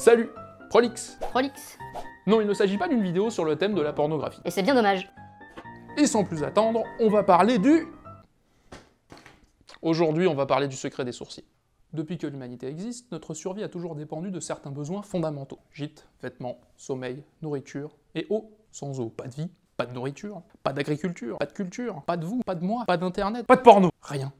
Salut Prolix Prolix Non, il ne s'agit pas d'une vidéo sur le thème de la pornographie. Et c'est bien dommage. Et sans plus attendre, on va parler du... Aujourd'hui, on va parler du secret des sourcils. Depuis que l'humanité existe, notre survie a toujours dépendu de certains besoins fondamentaux. Gîte, vêtements, sommeil, nourriture et eau. Sans eau, pas de vie, pas de nourriture, pas d'agriculture, pas de culture, pas de vous, pas de moi, pas d'internet, pas de porno, rien.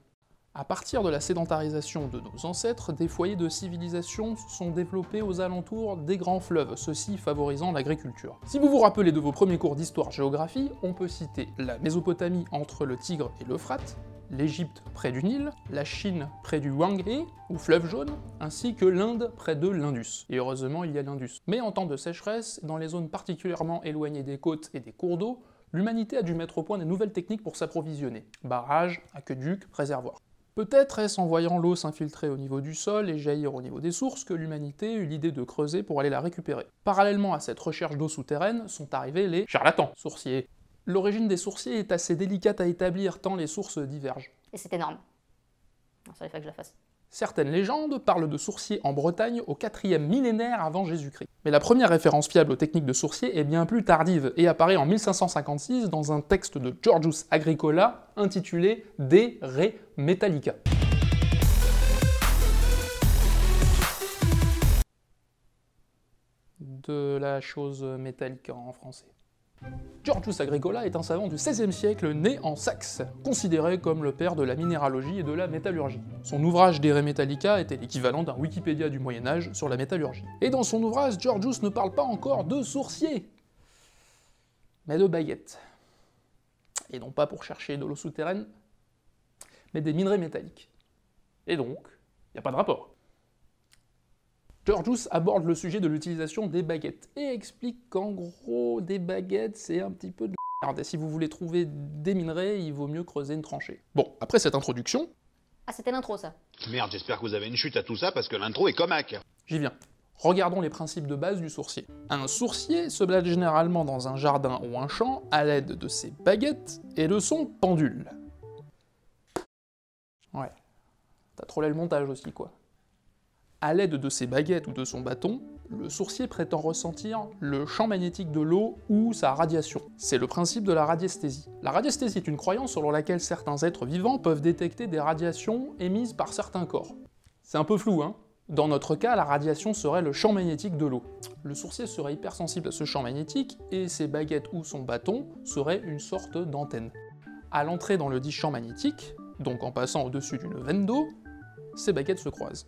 À partir de la sédentarisation de nos ancêtres, des foyers de civilisation sont développés aux alentours des grands fleuves, ceci favorisant l'agriculture. Si vous vous rappelez de vos premiers cours d'histoire-géographie, on peut citer la Mésopotamie entre le Tigre et l'Euphrate, l'Égypte près du Nil, la Chine près du Wanghe, ou fleuve jaune, ainsi que l'Inde près de l'Indus. Et heureusement, il y a l'Indus. Mais en temps de sécheresse, dans les zones particulièrement éloignées des côtes et des cours d'eau, l'humanité a dû mettre au point des nouvelles techniques pour s'approvisionner. Barrages, aqueducs, réservoirs. Peut-être est-ce en voyant l'eau s'infiltrer au niveau du sol et jaillir au niveau des sources que l'humanité eut l'idée de creuser pour aller la récupérer. Parallèlement à cette recherche d'eau souterraine sont arrivés les charlatans, sourciers. L'origine des sourciers est assez délicate à établir tant les sources divergent. Et c'est énorme. que je la fasse. Certaines légendes parlent de sourciers en Bretagne au 4e millénaire avant Jésus-Christ. Mais la première référence fiable aux techniques de sourcier est bien plus tardive et apparaît en 1556 dans un texte de Georgius Agricola intitulé De Re Metallica. De la chose métallique en français. Georgius Agricola est un savant du XVIe siècle né en Saxe, considéré comme le père de la minéralogie et de la métallurgie. Son ouvrage De Re Metallica était l'équivalent d'un Wikipédia du Moyen Âge sur la métallurgie. Et dans son ouvrage, Georgius ne parle pas encore de sourciers, mais de baguettes. Et non pas pour chercher de l'eau souterraine, mais des minerais métalliques. Et donc, il n'y a pas de rapport. Georgius aborde le sujet de l'utilisation des baguettes et explique qu'en gros, des baguettes, c'est un petit peu de merde. Et si vous voulez trouver des minerais, il vaut mieux creuser une tranchée. Bon, après cette introduction... Ah, c'était l'intro, ça. Merde, j'espère que vous avez une chute à tout ça, parce que l'intro est comac. J'y viens. Regardons les principes de base du sourcier. Un sourcier se blade généralement dans un jardin ou un champ à l'aide de ses baguettes et de son pendule. Ouais. T'as trollé le montage aussi, quoi. À l'aide de ses baguettes ou de son bâton, le sourcier prétend ressentir le champ magnétique de l'eau ou sa radiation. C'est le principe de la radiesthésie. La radiesthésie est une croyance selon laquelle certains êtres vivants peuvent détecter des radiations émises par certains corps. C'est un peu flou, hein Dans notre cas, la radiation serait le champ magnétique de l'eau. Le sourcier serait hypersensible à ce champ magnétique et ses baguettes ou son bâton seraient une sorte d'antenne. À l'entrée dans le dit champ magnétique, donc en passant au-dessus d'une veine d'eau, ses baguettes se croisent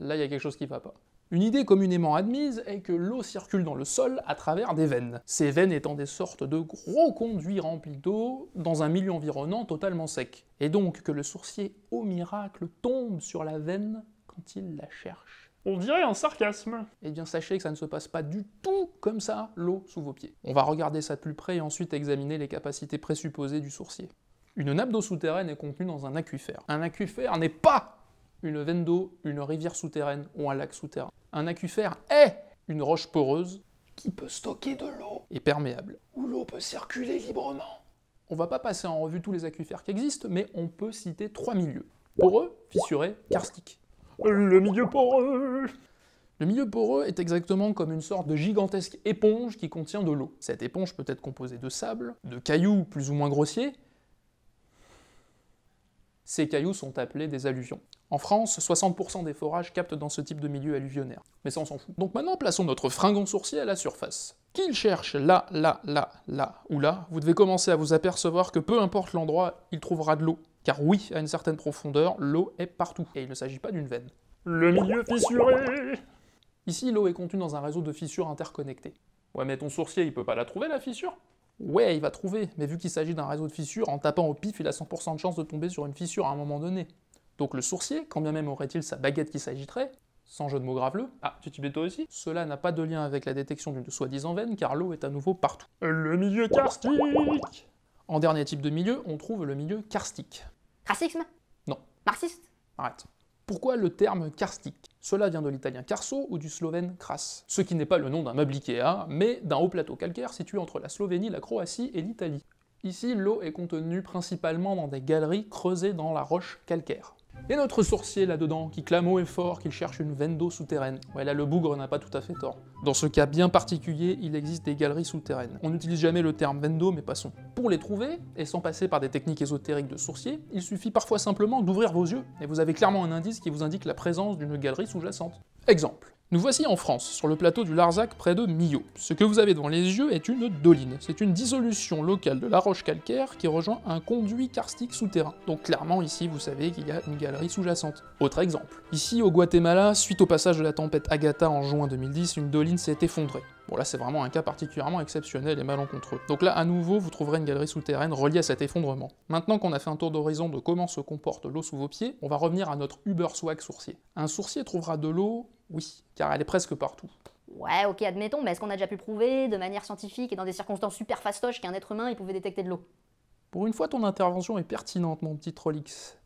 là il y a quelque chose qui va pas. Une idée communément admise est que l'eau circule dans le sol à travers des veines, ces veines étant des sortes de gros conduits remplis d'eau dans un milieu environnant totalement sec, et donc que le sourcier au miracle tombe sur la veine quand il la cherche. On dirait un sarcasme. Eh bien, sachez que ça ne se passe pas du tout comme ça, l'eau sous vos pieds. On va regarder ça de plus près et ensuite examiner les capacités présupposées du sourcier. Une nappe d'eau souterraine est contenue dans un aquifère. Un aquifère n'est pas une veine d'eau, une rivière souterraine ou un lac souterrain. Un aquifère est une roche poreuse qui peut stocker de l'eau et perméable, où l'eau peut circuler librement. On va pas passer en revue tous les aquifères qui existent, mais on peut citer trois milieux. Poreux, fissuré, karstique. Le milieu poreux Le milieu poreux est exactement comme une sorte de gigantesque éponge qui contient de l'eau. Cette éponge peut être composée de sable, de cailloux plus ou moins grossiers, ces cailloux sont appelés des alluvions. En France, 60% des forages captent dans ce type de milieu alluvionnaire. Mais ça, on s'en fout. Donc maintenant, plaçons notre fringon sourcier à la surface. Qu'il cherche là, là, là, là ou là, vous devez commencer à vous apercevoir que peu importe l'endroit, il trouvera de l'eau. Car oui, à une certaine profondeur, l'eau est partout. Et il ne s'agit pas d'une veine. Le milieu fissuré Ici, l'eau est contenue dans un réseau de fissures interconnectées. Ouais, mais ton sourcier, il peut pas la trouver, la fissure Ouais, il va trouver, mais vu qu'il s'agit d'un réseau de fissures, en tapant au pif, il a 100% de chance de tomber sur une fissure à un moment donné. Donc le sourcier, quand bien même aurait-il sa baguette qui s'agiterait, sans jeu de mots graveleux, ah, tu t'y toi aussi, cela n'a pas de lien avec la détection d'une soi-disant veine car l'eau est à nouveau partout. Le milieu karstique En dernier type de milieu, on trouve le milieu karstique. Racisme Non. Marxiste Arrête. Pourquoi le terme karstique Cela vient de l'italien carso ou du slovène kras, ce qui n'est pas le nom d'un meuble Ikea, mais d'un haut plateau calcaire situé entre la Slovénie, la Croatie et l'Italie. Ici, l'eau est contenue principalement dans des galeries creusées dans la roche calcaire. Et notre sorcier là-dedans, qui clame haut et fort qu'il cherche une vendo souterraine. Ouais, là, le bougre n'a pas tout à fait tort. Dans ce cas bien particulier, il existe des galeries souterraines. On n'utilise jamais le terme vendo, mais passons. Pour les trouver, et sans passer par des techniques ésotériques de sourcier, il suffit parfois simplement d'ouvrir vos yeux, et vous avez clairement un indice qui vous indique la présence d'une galerie sous-jacente. Exemple. Nous voici en France, sur le plateau du Larzac près de Millau. Ce que vous avez devant les yeux est une doline. C'est une dissolution locale de la roche calcaire qui rejoint un conduit karstique souterrain. Donc clairement ici vous savez qu'il y a une galerie sous-jacente. Autre exemple. Ici au Guatemala, suite au passage de la tempête Agatha en juin 2010, une doline s'est effondrée. Bon là c'est vraiment un cas particulièrement exceptionnel et malencontreux. Donc là à nouveau vous trouverez une galerie souterraine reliée à cet effondrement. Maintenant qu'on a fait un tour d'horizon de comment se comporte l'eau sous vos pieds, on va revenir à notre Uber Swag sourcier. Un sourcier trouvera de l'eau oui, car elle est presque partout. Ouais, ok, admettons, mais est-ce qu'on a déjà pu prouver, de manière scientifique et dans des circonstances super fastoches, qu'un être humain il pouvait détecter de l'eau Pour une fois, ton intervention est pertinente, mon petit Trollix.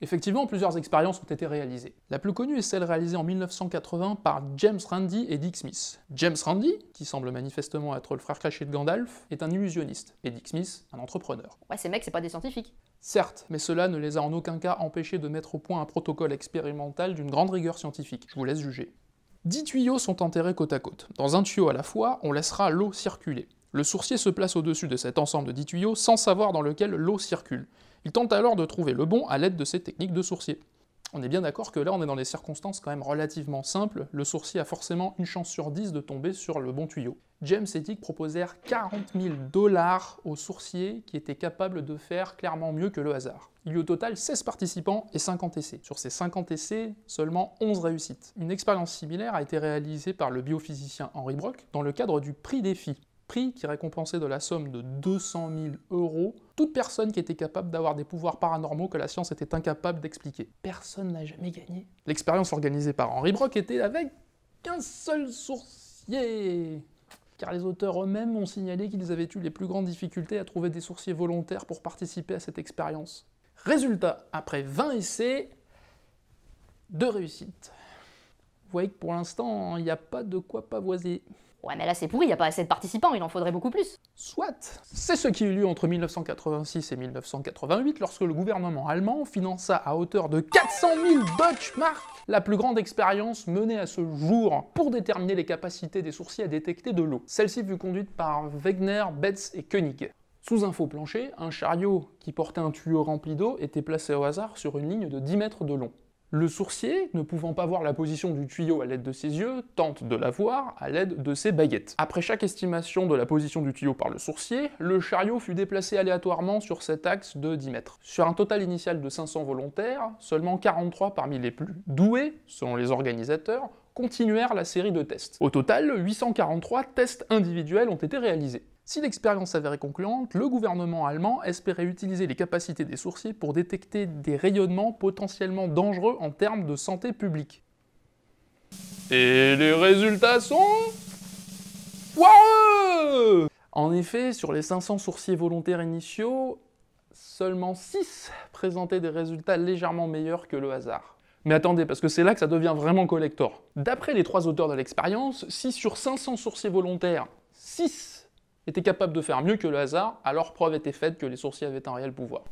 Effectivement, plusieurs expériences ont été réalisées. La plus connue est celle réalisée en 1980 par James Randi et Dick Smith. James Randi, qui semble manifestement être le frère caché de Gandalf, est un illusionniste, et Dick Smith, un entrepreneur. Ouais, ces mecs, c'est pas des scientifiques. Certes, mais cela ne les a en aucun cas empêchés de mettre au point un protocole expérimental d'une grande rigueur scientifique. Je vous laisse juger. Dix tuyaux sont enterrés côte à côte. Dans un tuyau à la fois, on laissera l'eau circuler. Le sourcier se place au-dessus de cet ensemble de dix tuyaux sans savoir dans lequel l'eau circule. Il tente alors de trouver le bon à l'aide de ses techniques de sourcier. On est bien d'accord que là, on est dans des circonstances quand même relativement simples, le sourcier a forcément une chance sur 10 de tomber sur le bon tuyau. James et Dick proposèrent 40 000 dollars aux sourciers qui étaient capables de faire clairement mieux que le hasard. Il y eut au total 16 participants et 50 essais. Sur ces 50 essais, seulement 11 réussites. Une expérience similaire a été réalisée par le biophysicien Henry Brock dans le cadre du prix défi, prix qui récompensait de la somme de 200 000 euros personne qui était capable d'avoir des pouvoirs paranormaux que la science était incapable d'expliquer. Personne n'a jamais gagné. L'expérience organisée par Henri Brock était avec qu'un seul sourcier car les auteurs eux-mêmes ont signalé qu'ils avaient eu les plus grandes difficultés à trouver des sourciers volontaires pour participer à cette expérience. Résultat, après 20 essais, deux réussites. Vous voyez que pour l'instant, il n'y a pas de quoi pavoiser. Ouais, mais là c'est pourri, il n'y a pas assez de participants, il en faudrait beaucoup plus. Soit. C'est ce qui eut lieu entre 1986 et 1988 lorsque le gouvernement allemand finança à hauteur de 400 000 Mark la plus grande expérience menée à ce jour pour déterminer les capacités des sourcils à détecter de l'eau. Celle-ci fut conduite par Wegner, Betz et Koenig. Sous un faux plancher, un chariot qui portait un tuyau rempli d'eau était placé au hasard sur une ligne de 10 mètres de long. Le sourcier, ne pouvant pas voir la position du tuyau à l'aide de ses yeux, tente de la voir à l'aide de ses baguettes. Après chaque estimation de la position du tuyau par le sourcier, le chariot fut déplacé aléatoirement sur cet axe de 10 mètres. Sur un total initial de 500 volontaires, seulement 43 parmi les plus doués, selon les organisateurs, continuèrent la série de tests. Au total, 843 tests individuels ont été réalisés. Si l'expérience s'avérait concluante, le gouvernement allemand espérait utiliser les capacités des sourciers pour détecter des rayonnements potentiellement dangereux en termes de santé publique. Et les résultats sont... Wow en effet, sur les 500 sourciers volontaires initiaux, seulement 6 présentaient des résultats légèrement meilleurs que le hasard. Mais attendez, parce que c'est là que ça devient vraiment collector. D'après les trois auteurs de l'expérience, si sur 500 sourciers volontaires, 6 étaient capables de faire mieux que le hasard, alors preuve était faite que les sourciers avaient un réel pouvoir.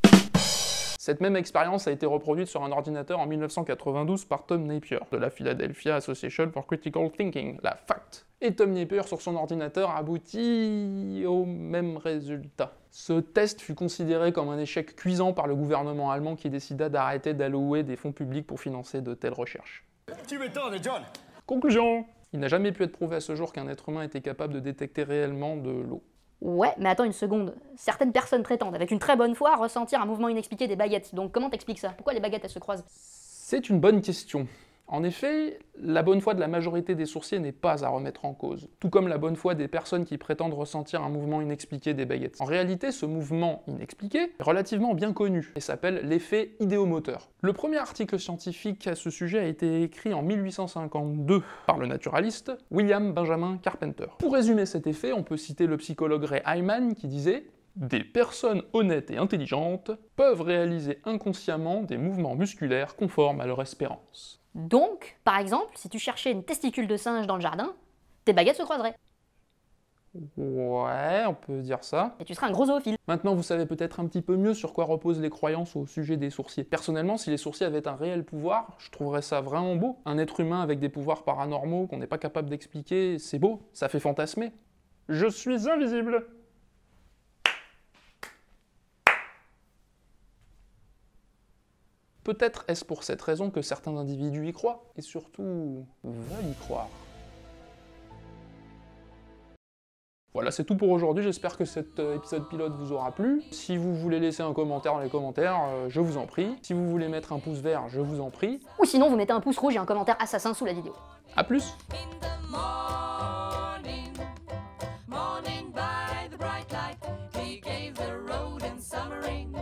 Cette même expérience a été reproduite sur un ordinateur en 1992 par Tom Napier de la Philadelphia Association for Critical Thinking, la FACT. Et Tom Napier sur son ordinateur aboutit au même résultat. Ce test fut considéré comme un échec cuisant par le gouvernement allemand qui décida d'arrêter d'allouer des fonds publics pour financer de telles recherches. Tu m'étonnes, John Conclusion il n'a jamais pu être prouvé à ce jour qu'un être humain était capable de détecter réellement de l'eau. Ouais, mais attends une seconde. Certaines personnes prétendent, avec une très bonne foi, ressentir un mouvement inexpliqué des baguettes. Donc comment t'expliques ça Pourquoi les baguettes, elles se croisent C'est une bonne question. En effet, la bonne foi de la majorité des sourciers n'est pas à remettre en cause, tout comme la bonne foi des personnes qui prétendent ressentir un mouvement inexpliqué des baguettes. En réalité, ce mouvement inexpliqué est relativement bien connu et s'appelle l'effet idéomoteur. Le premier article scientifique à ce sujet a été écrit en 1852 par le naturaliste William Benjamin Carpenter. Pour résumer cet effet, on peut citer le psychologue Ray Hyman qui disait des personnes honnêtes et intelligentes peuvent réaliser inconsciemment des mouvements musculaires conformes à leur espérance. Donc, par exemple, si tu cherchais une testicule de singe dans le jardin, tes baguettes se croiseraient. Ouais, on peut dire ça. Et tu seras un gros zoophile. Maintenant, vous savez peut-être un petit peu mieux sur quoi reposent les croyances au sujet des sourciers. Personnellement, si les sourciers avaient un réel pouvoir, je trouverais ça vraiment beau. Un être humain avec des pouvoirs paranormaux qu'on n'est pas capable d'expliquer, c'est beau, ça fait fantasmer. Je suis invisible Peut-être est-ce pour cette raison que certains individus y croient, et surtout veulent y croire. Voilà, c'est tout pour aujourd'hui, j'espère que cet euh, épisode pilote vous aura plu. Si vous voulez laisser un commentaire dans les commentaires, euh, je vous en prie. Si vous voulez mettre un pouce vert, je vous en prie. Ou sinon, vous mettez un pouce rouge et un commentaire assassin sous la vidéo. A plus